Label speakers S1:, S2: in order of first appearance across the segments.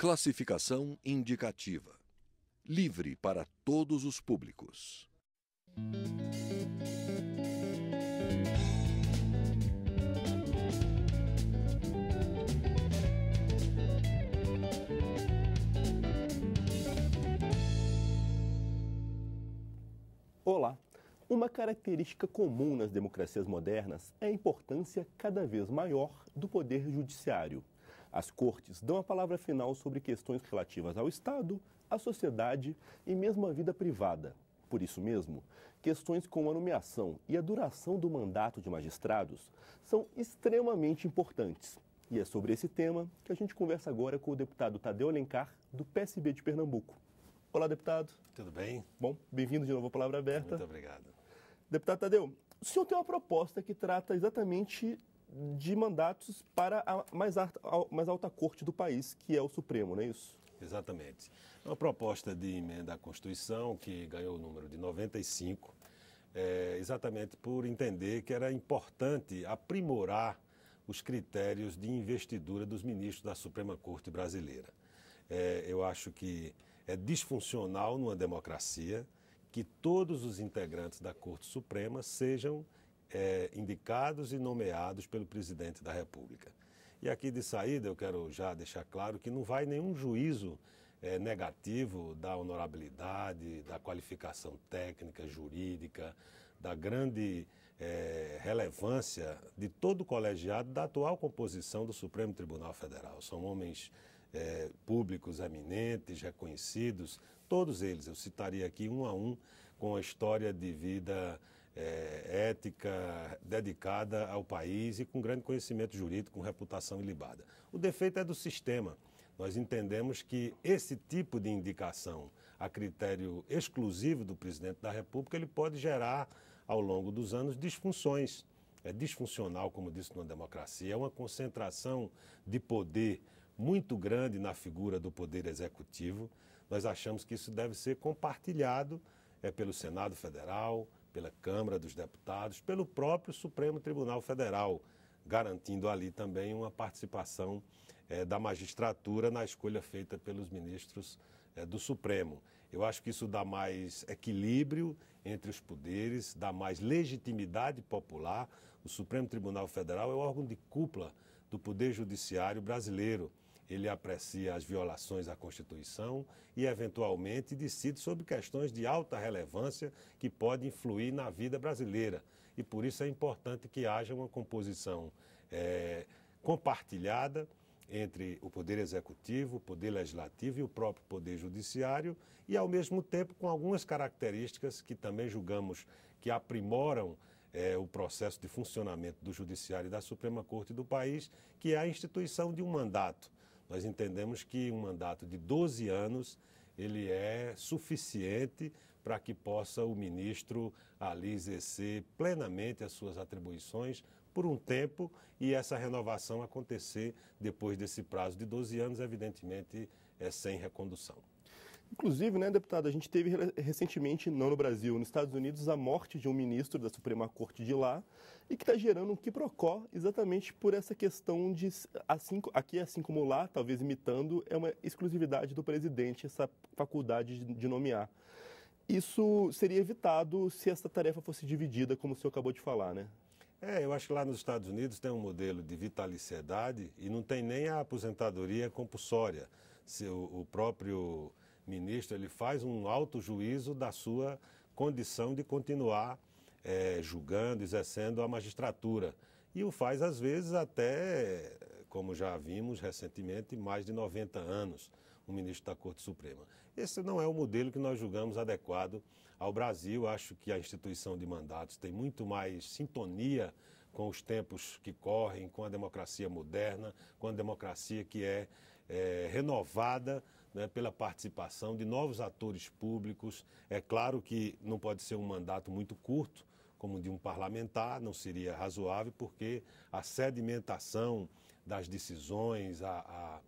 S1: Classificação indicativa. Livre para todos os públicos. Olá! Uma característica comum nas democracias modernas é a importância cada vez maior do poder judiciário. As cortes dão a palavra final sobre questões relativas ao Estado, à sociedade e mesmo à vida privada. Por isso mesmo, questões como a nomeação e a duração do mandato de magistrados são extremamente importantes. E é sobre esse tema que a gente conversa agora com o deputado Tadeu Alencar, do PSB de Pernambuco. Olá, deputado. Tudo bem? Bom, bem-vindo de novo à Palavra Aberta. Muito obrigado. Deputado Tadeu, o senhor tem uma proposta que trata exatamente de mandatos para a mais, alta, a mais alta corte do país, que é o Supremo, não é isso?
S2: Exatamente. É uma proposta de emenda à Constituição que ganhou o número de 95, é, exatamente por entender que era importante aprimorar os critérios de investidura dos ministros da Suprema Corte brasileira. É, eu acho que é disfuncional numa democracia que todos os integrantes da Corte Suprema sejam é, indicados e nomeados pelo presidente da República. E aqui de saída eu quero já deixar claro que não vai nenhum juízo é, negativo da honorabilidade, da qualificação técnica, jurídica, da grande é, relevância de todo o colegiado da atual composição do Supremo Tribunal Federal. São homens é, públicos eminentes, reconhecidos, todos eles, eu citaria aqui um a um, com a história de vida é, ética, dedicada ao país e com grande conhecimento jurídico, com reputação ilibada. O defeito é do sistema. Nós entendemos que esse tipo de indicação a critério exclusivo do presidente da República, ele pode gerar, ao longo dos anos, disfunções. É disfuncional, como disse numa democracia, é uma concentração de poder muito grande na figura do poder executivo. Nós achamos que isso deve ser compartilhado é, pelo Senado Federal, pela Câmara dos Deputados, pelo próprio Supremo Tribunal Federal, garantindo ali também uma participação é, da magistratura na escolha feita pelos ministros é, do Supremo. Eu acho que isso dá mais equilíbrio entre os poderes, dá mais legitimidade popular. O Supremo Tribunal Federal é o órgão de cúpula do Poder Judiciário brasileiro ele aprecia as violações à Constituição e, eventualmente, decide sobre questões de alta relevância que podem influir na vida brasileira. E por isso é importante que haja uma composição é, compartilhada entre o Poder Executivo, o Poder Legislativo e o próprio Poder Judiciário, e, ao mesmo tempo, com algumas características que também julgamos que aprimoram. É, o processo de funcionamento do Judiciário e da Suprema Corte do país, que é a instituição de um mandato nós entendemos que um mandato de 12 anos ele é suficiente para que possa o ministro ali exercer plenamente as suas atribuições por um tempo e essa renovação acontecer depois desse prazo de 12 anos, evidentemente é sem recondução.
S1: Inclusive, né, deputado, a gente teve recentemente, não no Brasil, nos Estados Unidos, a morte de um ministro da Suprema Corte de lá e que está gerando um quiprocó exatamente por essa questão de, assim, aqui assim como lá, talvez imitando, é uma exclusividade do presidente, essa faculdade de nomear. Isso seria evitado se essa tarefa fosse dividida, como o senhor acabou de falar, né? É, eu acho que lá nos Estados
S2: Unidos tem um modelo de vitaliciedade e não tem nem a aposentadoria compulsória. Se o, o próprio ministro, ele faz um alto juízo da sua condição de continuar é, julgando, exercendo a magistratura. E o faz, às vezes, até, como já vimos recentemente, mais de 90 anos, o ministro da Corte Suprema. Esse não é o modelo que nós julgamos adequado ao Brasil. Acho que a instituição de mandatos tem muito mais sintonia com os tempos que correm, com a democracia moderna, com a democracia que é, é renovada né, pela participação de novos atores públicos. É claro que não pode ser um mandato muito curto, como de um parlamentar, não seria razoável, porque a sedimentação das decisões, a, a,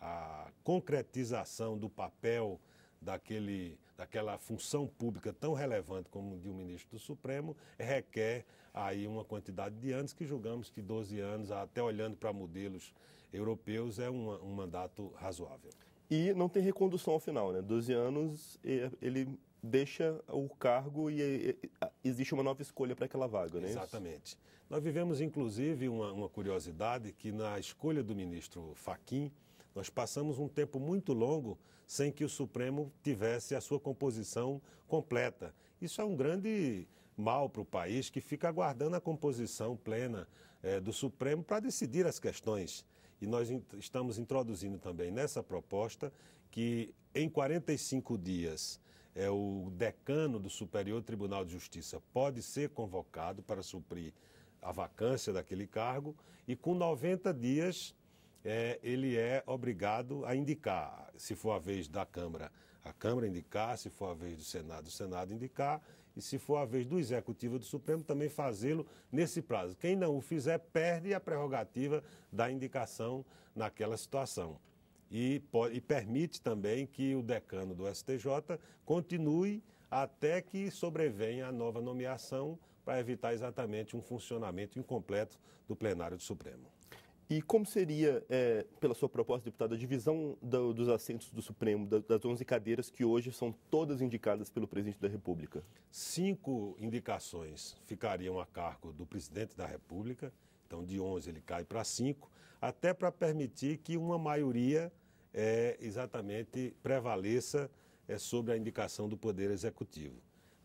S2: a concretização do papel daquele, daquela função pública tão relevante como de um ministro do Supremo, requer aí uma quantidade de anos que julgamos que 12 anos, até olhando para modelos europeus, é um, um mandato razoável.
S1: E não tem recondução ao final, né? 12 anos, ele deixa o cargo e existe uma nova escolha para aquela vaga, né? Exatamente. Nós vivemos, inclusive,
S2: uma, uma, curiosidade que na escolha do ministro Faquim, nós passamos um tempo muito longo sem que o Supremo tivesse a sua composição completa. Isso é um grande mal para o país que fica aguardando a composição plena é, do Supremo para decidir as questões. E nós estamos introduzindo também nessa proposta que em 45 dias é o decano do Superior Tribunal de Justiça pode ser convocado para suprir a vacância daquele cargo e com 90 dias é, ele é obrigado a indicar, se for a vez da Câmara, a Câmara indicar, se for a vez do Senado, o Senado indicar e, se for a vez do Executivo do Supremo, também fazê-lo nesse prazo. Quem não o fizer perde a prerrogativa da indicação naquela situação. E, e permite também que o decano do STJ continue até que sobrevenha a nova nomeação para evitar exatamente um funcionamento incompleto
S1: do plenário do Supremo. E como seria, é, pela sua proposta, deputado, a divisão do, dos assentos do Supremo, da, das 11 cadeiras que hoje são todas indicadas pelo presidente da República? Cinco indicações ficariam a cargo do presidente da República,
S2: então de 11 ele cai para cinco, até para permitir que uma maioria é, exatamente prevaleça é, sobre a indicação do Poder Executivo.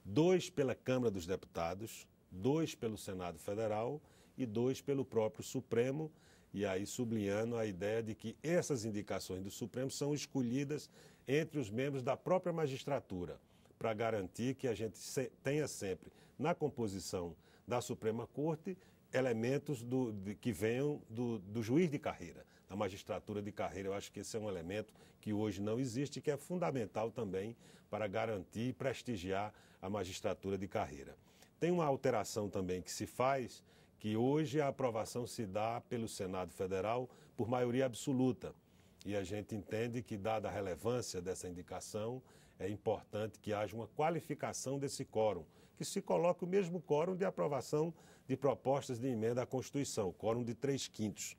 S2: Dois pela Câmara dos Deputados, dois pelo Senado Federal e dois pelo próprio Supremo e aí sublinhando a ideia de que essas indicações do Supremo são escolhidas entre os membros da própria magistratura, para garantir que a gente tenha sempre na composição da Suprema Corte elementos do, de, que venham do, do, juiz de carreira, da magistratura de carreira. Eu acho que esse é um elemento que hoje não existe e que é fundamental também para garantir e prestigiar a magistratura de carreira. Tem uma alteração também que se faz que hoje a aprovação se dá pelo Senado Federal por maioria absoluta. E a gente entende que, dada a relevância dessa indicação, é importante que haja uma qualificação desse quórum, que se coloque o mesmo quórum de aprovação de propostas de emenda à Constituição, quórum de três quintos.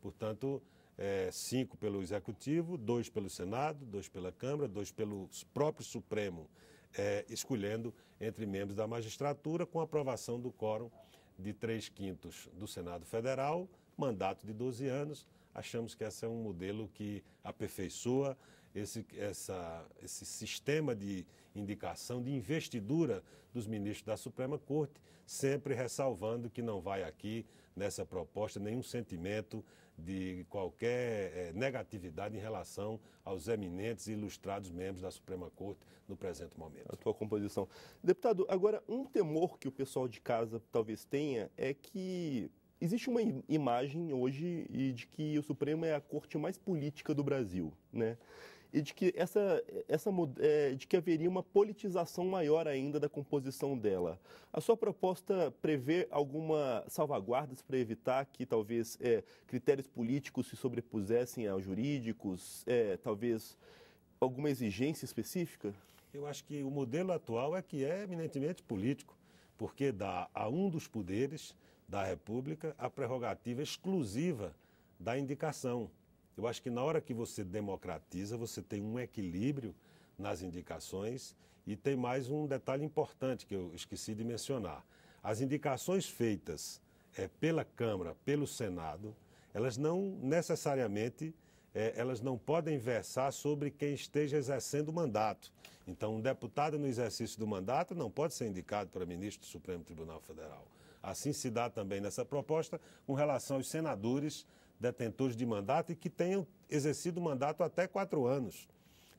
S2: Portanto, é, cinco pelo Executivo, dois pelo Senado, dois pela Câmara, dois pelo próprio Supremo, é, escolhendo entre membros da magistratura com aprovação do quórum de 3 quintos do Senado Federal, mandato de 12 anos. Achamos que esse é um modelo que aperfeiçoa esse, essa, esse sistema de indicação, de investidura dos ministros da Suprema Corte, sempre ressalvando que não vai aqui, nessa proposta, nenhum sentimento de qualquer eh, negatividade em relação
S1: aos eminentes e ilustrados membros da Suprema Corte no presente momento. A tua composição. Deputado, agora um temor que o pessoal de casa talvez tenha é que existe uma imagem hoje de que o Supremo é a corte mais política do Brasil, né? e de que, essa, essa, é, de que haveria uma politização maior ainda da composição dela. A sua proposta prevê alguma salvaguardas para evitar que talvez é, critérios políticos se sobrepusessem aos jurídicos, é, talvez alguma exigência específica?
S2: Eu acho que o modelo atual é que é eminentemente político, porque dá a um dos poderes da República a prerrogativa exclusiva da indicação eu acho que na hora que você democratiza, você tem um equilíbrio nas indicações e tem mais um detalhe importante que eu esqueci de mencionar. As indicações feitas é, pela Câmara, pelo Senado, elas não necessariamente é, elas não podem versar sobre quem esteja exercendo o mandato. Então, um deputado no exercício do mandato não pode ser indicado para ministro do Supremo Tribunal Federal. Assim se dá também nessa proposta com relação aos senadores detentores de mandato e que tenham exercido o mandato até quatro anos.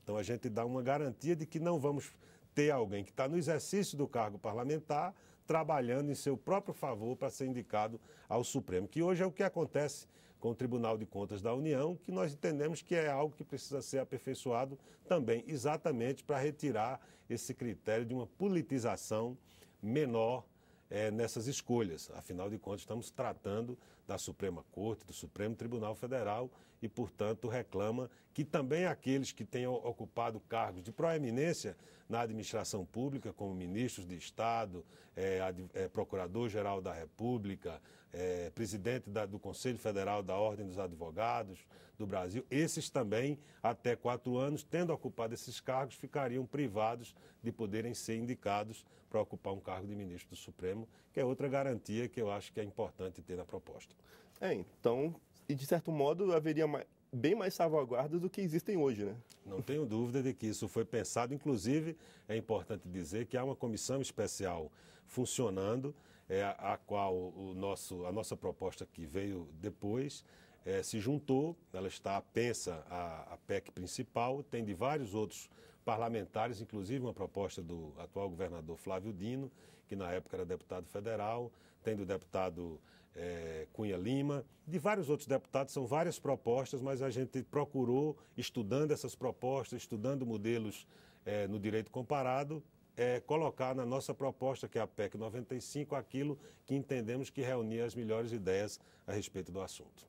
S2: Então a gente dá uma garantia de que não vamos ter alguém que está no exercício do cargo parlamentar trabalhando em seu próprio favor para ser indicado ao Supremo, que hoje é o que acontece com o Tribunal de Contas da União, que nós entendemos que é algo que precisa ser aperfeiçoado também, exatamente para retirar esse critério de uma politização menor é, nessas escolhas. Afinal de contas, estamos tratando da Suprema Corte, do Supremo Tribunal Federal e, portanto, reclama que também aqueles que tenham ocupado cargos de proeminência na administração pública, como ministros de Estado, é, é, procurador-geral da República, é, presidente da, do Conselho Federal da Ordem dos Advogados do Brasil, esses também, até quatro anos, tendo ocupado esses cargos, ficariam privados de poderem ser indicados para ocupar um cargo de ministro do Supremo, que é outra garantia que eu acho que é importante ter na proposta. É, então, e de certo modo haveria mais, bem mais salvaguardas do que existem hoje, né? Não tenho dúvida de que isso foi pensado. Inclusive, é importante dizer que há uma comissão especial funcionando, é, a qual o nosso, a nossa proposta que veio depois é, se juntou. Ela está pensa a, a PEC principal, tem de vários outros parlamentares, inclusive uma proposta do atual governador Flávio Dino, que na época era deputado federal, tem do deputado é, Cunha Lima, de vários outros deputados, são várias propostas, mas a gente procurou, estudando essas propostas, estudando modelos é, no direito comparado, é, colocar na nossa proposta, que é a PEC 95, aquilo que entendemos que reunia as melhores ideias
S1: a respeito do assunto.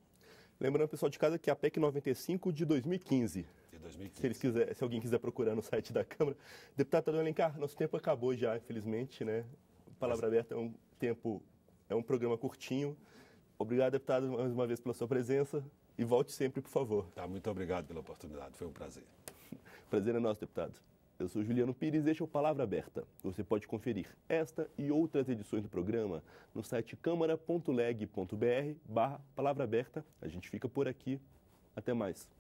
S1: Lembrando, pessoal de casa, que é a PEC 95 de 2015. De 2015. Se, eles quiser, se alguém quiser procurar no site da Câmara. Deputado Alencar, nosso tempo acabou já, infelizmente, né? Palavra mas... aberta é um tempo é um programa curtinho. Obrigado, deputado, mais uma vez pela sua presença e volte sempre, por favor. Tá, muito obrigado pela oportunidade, foi um prazer. prazer é nosso, deputado. Eu sou Juliano Pires e é o Palavra Aberta. Você pode conferir esta e outras edições do programa no site câmara.leg.br barra palavra aberta. A gente fica por aqui. Até mais.